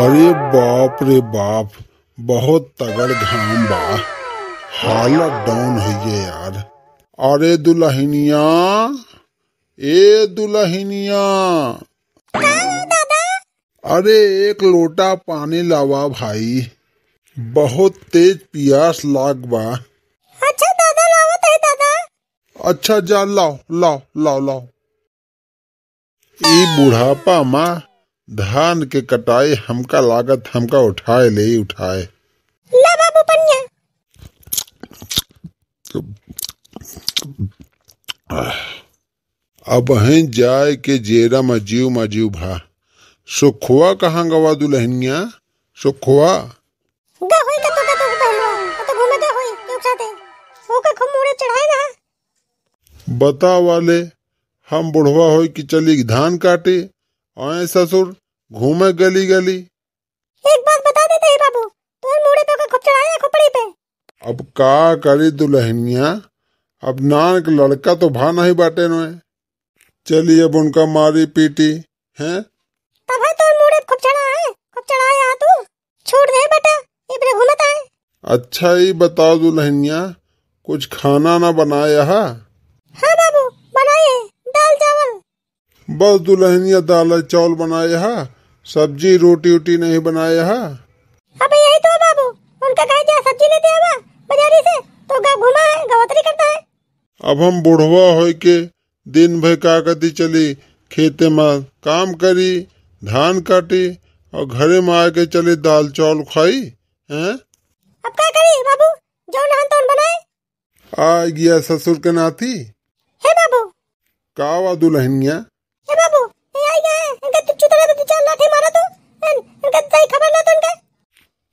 अरे बाप रे बाप बहुत तगड़ धाम बा हालत डाउन है ये यार अरे दुल्हनिया ए दुल्हनिया अरे एक लोटा पानी लावा भाई बहुत तेज प्यास लाग बा अच्छा दादा लावा ते दादा अच्छा जा लाओ लाओ लाओ लाओ ई बुढ़ापा माँ धान के कटाई हमका लागत हमका उठाए ले उठाए अब हैं जाए के जेरा मजीव मजीव भा सुखुआ कहाँ गवा दुल्हनिया सुखुआ तो तो तो चढ़ाए बता वाले हम बुढ़वा हो कि चली धान काटे आए ससुर घूमे गली गली एक बात बता देते हैं बाबू तोर मोड़े पे खुप चढ़ाया खोपड़ी पे अब का करी दुल्हनिया अब नान के लड़का तो भा नहीं बाटे नो चली अब उनका मारी पीटी हैं तब है तोर मोड़े खुप चढ़ा है चढ़ाया तू छोड़ दे बेटा इबरे घुलत है अच्छा ही बताओ दुल्हनिया कुछ खाना ना बनाया है हाँ बाबू बनाए दाल चावल बस दुल्हनिया दाल चावल बनाए है सब्जी रोटी उटी नहीं बनाया है अबे यही तो बाबू उनका कहा जा सब्जी लेते आवा बाजारी से तो गा घुमा है गवतरी करता है अब हम बुढ़वा हो के दिन भर का कति चली खेते में काम करी धान काटी और घरे में आके चले दाल चावल खाई हैं अब क्या करी बाबू जो नहन तो बनाए आ गया ससुर के नाती है बाबू कावा दुल्हनिया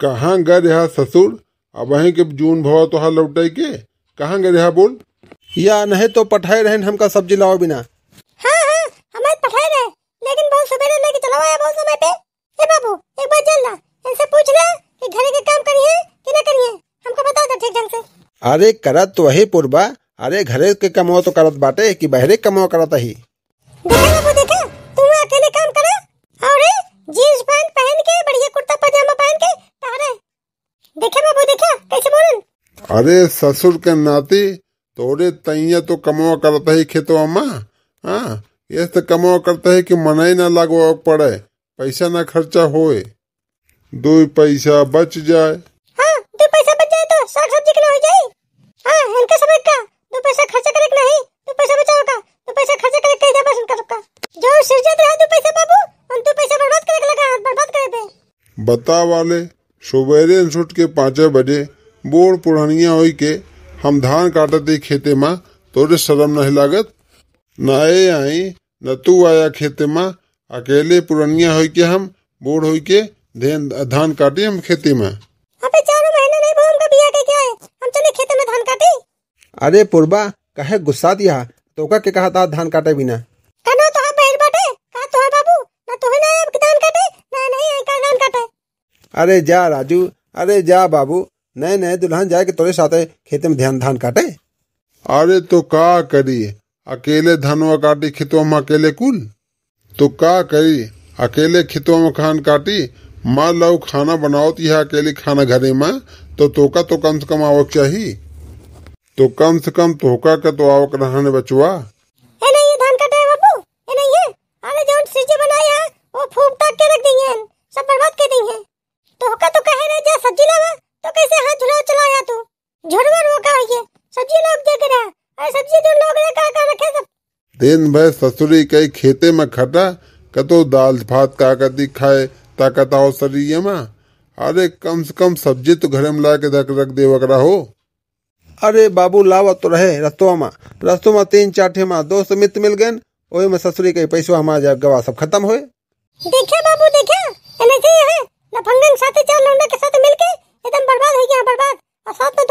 कहाँ गर रहा ससुर अब वहीं के जून भव तोहर हाँ लौटे के कहाँ गर रहा बोल या नहीं तो पठाए रहे हमका सब्जी लाओ बिना हाँ हाँ हमारे रहे लेकिन बहुत सवेरे लेके चला आया बहुत समय पे ए बाबू एक बार इनसे पूछ ले कि घर के काम करिए कि ना करिए हमको बता तो ठीक ढंग से अरे करत तो वही पूर्वा अरे घरे के कमाओ तो करत बाटे कि बहरे कमो करत ही देखा बाबू देखा तुम अकेले काम करा और जींस पैंट पहन के बढ़िया कुर्ता पजामा देखे बाबू देखे कैसे बोलन अरे ससुर के नाती तोरे तैया तो कमवा करता ही खेतो अम्मा हाँ ये तो कमवा करता है कि मनाई ना लगवा पड़े पैसा ना खर्चा होए दो पैसा बच जाए हाँ दो पैसा बच जाए तो साग सब्जी के हो जाए हाँ का दो पैसा खर्चा नहीं दो पैसा बचाओ का दो पैसा खर्चा कहीं सबका जो रहा दो पैसा बाबू दो पैसा बर्बाद लगा बर्बाद करे बता वाले सुबेरे सुट के पाँचे बजे बोर पुरानिया हो के हम धान काटते खेते माँ तोरे शर्म नहीं लागत आए आई न तू आया खेते माँ अकेले पुरानिया हो के हम बोर हो के धान काटे हम खेती में अबे चारों महीने नहीं तो बिया के क्या है हम चले खेते में धान काटे अरे पुरबा कहे गुस्सा दिया तो का के कहा था धान काटे बिना अरे जा राजू अरे जा बाबू नए नए दुल्हन जाए के तोरे साथ खेत में ध्यान धान काटे अरे तो का करी अकेले धनवा काटी खेतों में अकेले कुल तो का करी अकेले खेतों में खान काटी माँ लो खाना बनाओ ती तो है अकेले खाना घरे में तो तोका तो कम से कम आवक चाहिए तो कम से कम तोका का तो आवक रहने बचुआ दिन भर ससुरी कई खेते में खटा कतो दाल भात काकती खाए ताकताओ शरीर में अरे कम से कम सब्जी तो घर में ला के रख रख दे वगैरह हो अरे बाबू लावा तो रहे रस्तों में रस्तों में तीन चाठे में दोस्त मित्र मिल गए ओए में ससुरी के पैसा हमारा जब गवा सब खत्म हुए बाबू है लफंगन साथी चार के साथ मिलके एकदम बर्बाद गया बर्बाद और साथ में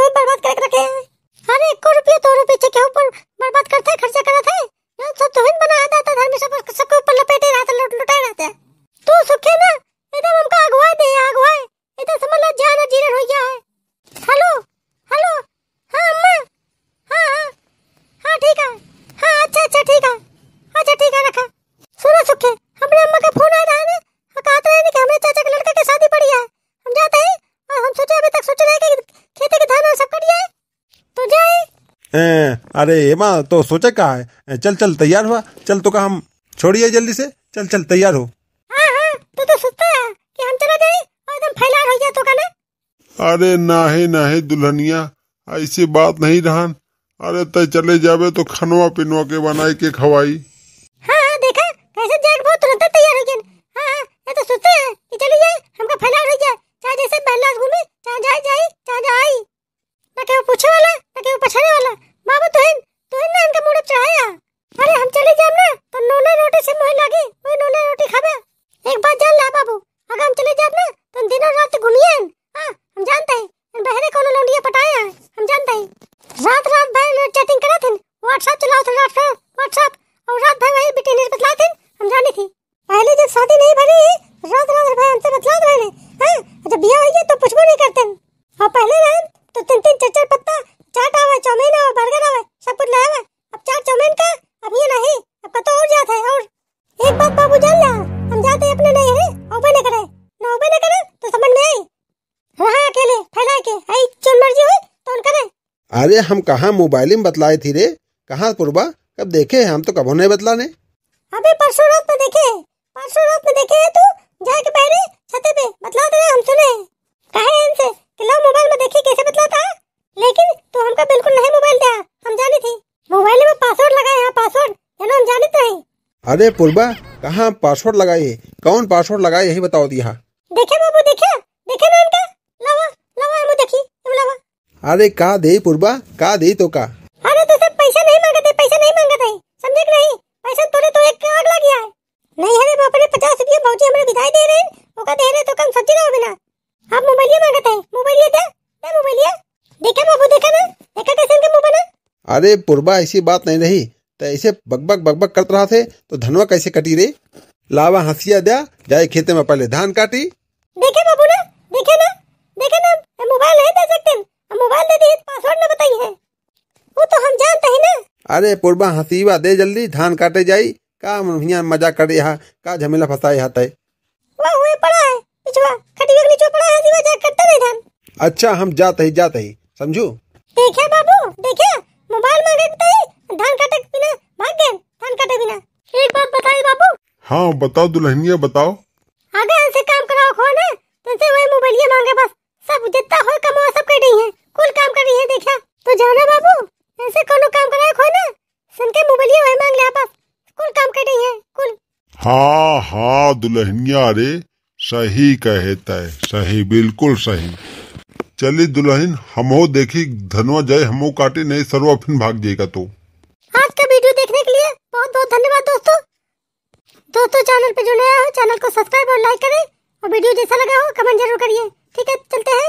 अरे हेमा तो सोचा कहा है चल चल तैयार हुआ चल तो कहा हम छोड़िए जल्दी से चल चल तैयार हो हाँ, हाँ, तो जाए अरे दुल्हनिया ऐसी बात नहीं रहन अरे तय चले जावे तो खनवा पिनवा के बनाए के खवाई हाँ, हाँ देखा कैसे जैक बहुत तुरंत तैयार हो गया अरे हम कहा मोबाइल में बतलाए थी रे कहा पूर्वा कब देखे हम तो कबो नहीं बतलाने अभी परसों रात में देखे परसों रात में देखे तू जाके पहले छते पे बतला दे हम सुने कहे इनसे कि लो मोबाइल में देखे कैसे बतलाता है लेकिन तू हमको बिल्कुल नहीं मोबाइल दिया हम जानी थी मोबाइल में पासवर्ड लगाए हैं पासवर्ड जनो हम जानी तो है अरे पूर्वा कहाँ पासवर्ड लगाए कौन पासवर्ड लगाए यही बताओ दिया तो अरे का दे पूर्वा का दे तो का अरे तो सब पैसा नहीं मांगा थे पैसा नहीं मांगा थे समझे कि नहीं पैसा तोड़े तो एक आग लग गया नहीं है बाप रे 50 रुपया भौजी हमरे दिखाई दे रहे हैं वो का दे रहे तो कम सच्ची ना बिना आप हाँ, मोबाइल ये मांगा थे मोबाइल ये दे दे मोबाइल ये देखा बाबू देखा ना देखा कैसे इनके मुंह बना अरे पूर्वा ऐसी बात नहीं रही तो ऐसे बकबक बकबक करते रहा थे तो धनवा कैसे कटी रे लावा हंसिया दिया जाए खेते में पहले धान काटी देखे बाबू ना देखे ना देखे ना मोबाइल है दे सकते हैं मोबाइल दे दिए पासवर्ड ना बताई है वो तो हम जानते हैं ना अरे पूर्वा हसीबा दे जल्दी धान काटे जाई का मुनिया मजा कर यहाँ का झमेला फंसाए हाथ है वो हुए पड़ा है पिछवा खटिया के नीचे पड़ा है हसीबा जा करते नहीं धान अच्छा हम जाते ही जाते ही समझू देखे बाबू देखे मोबाइल मांगे बताई तो धान काटे बिना भाग गए धान काटे बिना एक बात बताई बाबू हाँ बताओ दुल्हनिया बताओ आगे ऐसे काम कराओ खोना तुमसे तो वही मोबाइलिया मांगे बस सब जितना हो कमाओ सब कह रही है कुल काम कर रही है देखा तो जाना बाबू ऐसे कोनो काम कर करा खो ना सुन के मोबाइल वही मांग लिया पास कुल काम कर रही है कुल हाँ हाँ दुल्हनिया रे सही कहता है सही बिल्कुल सही चली दुल्हन हमो देखी धनवा जाए हमो काटे नहीं सरवा फिर भाग जाएगा तो आज का वीडियो देखने के लिए बहुत बहुत धन्यवाद दोस्तों दोस्तों चैनल पे जो नया हो चैनल को सब्सक्राइब और लाइक करें और वीडियो जैसा लगा हो कमेंट जरूर करिए ठीक है चलते हैं